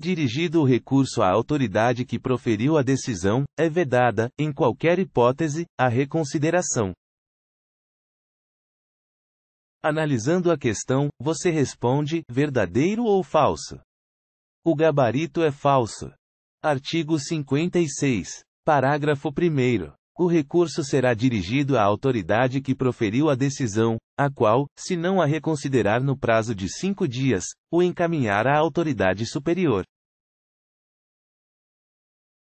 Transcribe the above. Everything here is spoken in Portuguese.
dirigido o recurso à autoridade que proferiu a decisão, é vedada, em qualquer hipótese, a reconsideração. Analisando a questão, você responde: verdadeiro ou falso? O gabarito é falso. Artigo 56. Parágrafo 1. O recurso será dirigido à autoridade que proferiu a decisão, a qual, se não a reconsiderar no prazo de cinco dias, o encaminhará à autoridade superior.